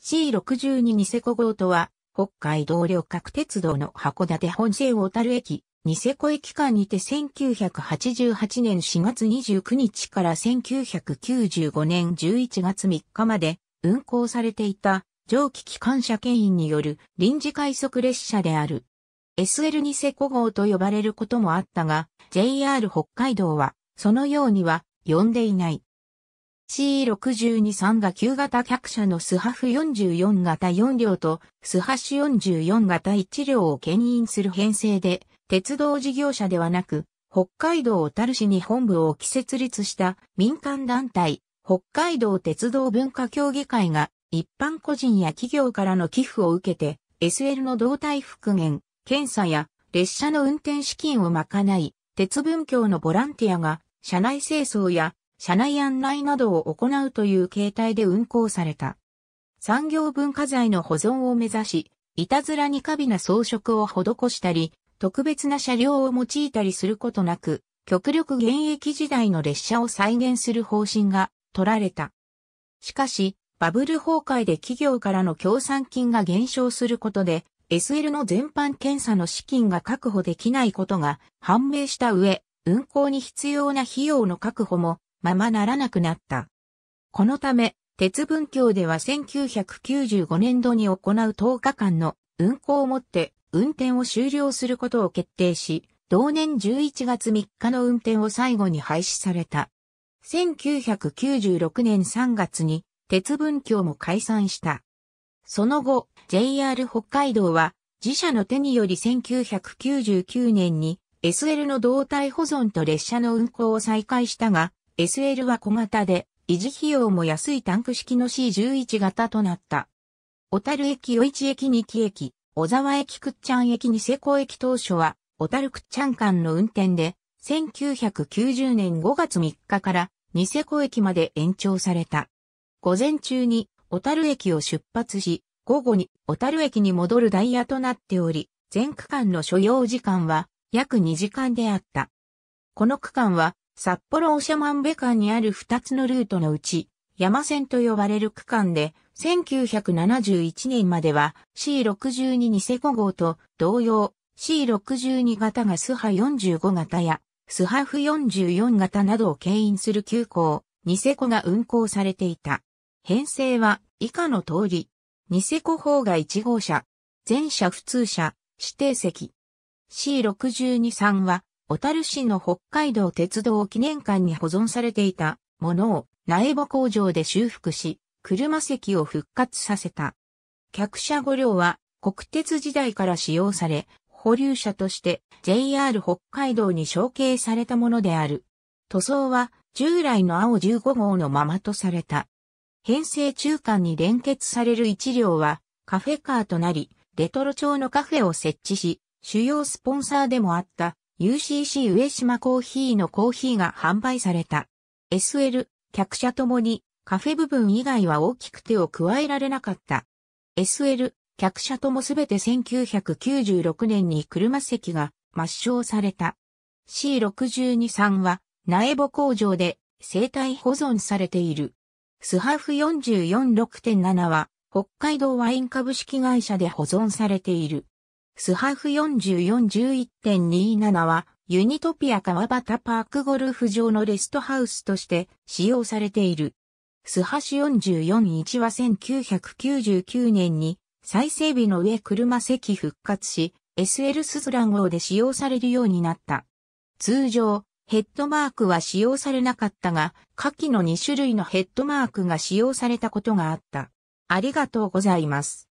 C62 ニセコ号とは、北海道旅客鉄道の函館本線小樽駅、ニセコ駅間にて1988年4月29日から1995年11月3日まで運行されていた蒸気機関車牽引による臨時快速列車である。SL ニセコ号と呼ばれることもあったが、JR 北海道はそのようには呼んでいない。C623 が旧型客車のスハフ44型4両とスハシ44型1両を牽引する編成で、鉄道事業者ではなく、北海道小樽市に本部を置き設立した民間団体、北海道鉄道文化協議会が一般個人や企業からの寄付を受けて、SL の動態復元、検査や列車の運転資金を賄い、鉄分協のボランティアが車内清掃や車内案内などを行うという形態で運行された。産業文化財の保存を目指し、いたずらに過敏な装飾を施したり、特別な車両を用いたりすることなく、極力現役時代の列車を再現する方針が取られた。しかし、バブル崩壊で企業からの協賛金が減少することで、SL の全般検査の資金が確保できないことが判明した上、運行に必要な費用の確保もままならなくなった。このため、鉄文橋では1995年度に行う10日間の運行をもって運転を終了することを決定し、同年11月3日の運転を最後に廃止された。1996年3月に鉄文橋も解散した。その後、JR 北海道は自社の手により1999年に SL の胴体保存と列車の運行を再開したが、SL は小型で、維持費用も安いタンク式の C11 型となった。小樽駅与市駅二木駅、小沢駅くっちゃん駅に瀬古駅当初は、小樽くっちゃん間の運転で、1990年5月3日からニセコ駅まで延長された。午前中に小樽駅を出発し、午後に小樽駅に戻るダイヤとなっており、全区間の所要時間は約2時間であった。この区間は札幌おしゃまんべ間にある2つのルートのうち、山線と呼ばれる区間で、1971年までは C62 ニセコ号と同様 C62 型がスハ45型やスハフ44型などを牽引する急行、ニセコが運行されていた。編成は以下の通り、ニセコ方が1号車、全車普通車、指定席。C623 は小樽市の北海道鉄道記念館に保存されていたものを苗穂工場で修復し、車席を復活させた。客車5両は国鉄時代から使用され、保留車として JR 北海道に承継されたものである。塗装は従来の青15号のままとされた。編成中間に連結される1両はカフェカーとなり、レトロ調のカフェを設置し、主要スポンサーでもあった UCC 上島コーヒーのコーヒーが販売された。SL、客車ともにカフェ部分以外は大きく手を加えられなかった。SL、客車ともすべて1996年に車席が抹消された。C62 さんは苗穂工場で生態保存されている。スハフ446.7は北海道ワイン株式会社で保存されている。スハーフ4041.27は、ユニトピア川端パークゴルフ場のレストハウスとして使用されている。スハシ441は1999年に再整備の上車席復活し、SL スズラン号で使用されるようになった。通常、ヘッドマークは使用されなかったが、下記の2種類のヘッドマークが使用されたことがあった。ありがとうございます。